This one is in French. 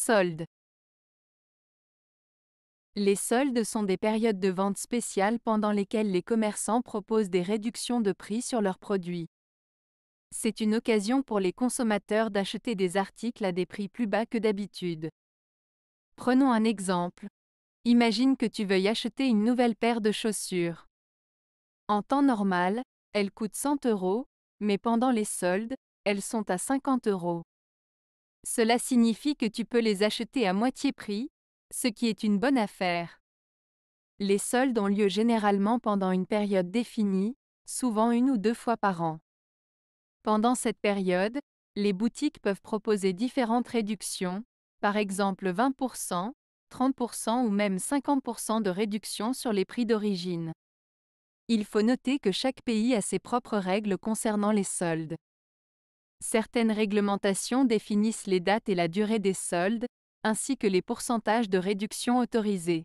Soldes. Les soldes sont des périodes de vente spéciales pendant lesquelles les commerçants proposent des réductions de prix sur leurs produits. C'est une occasion pour les consommateurs d'acheter des articles à des prix plus bas que d'habitude. Prenons un exemple. Imagine que tu veuilles acheter une nouvelle paire de chaussures. En temps normal, elles coûtent 100 euros, mais pendant les soldes, elles sont à 50 euros. Cela signifie que tu peux les acheter à moitié prix, ce qui est une bonne affaire. Les soldes ont lieu généralement pendant une période définie, souvent une ou deux fois par an. Pendant cette période, les boutiques peuvent proposer différentes réductions, par exemple 20%, 30% ou même 50% de réduction sur les prix d'origine. Il faut noter que chaque pays a ses propres règles concernant les soldes. Certaines réglementations définissent les dates et la durée des soldes, ainsi que les pourcentages de réduction autorisés.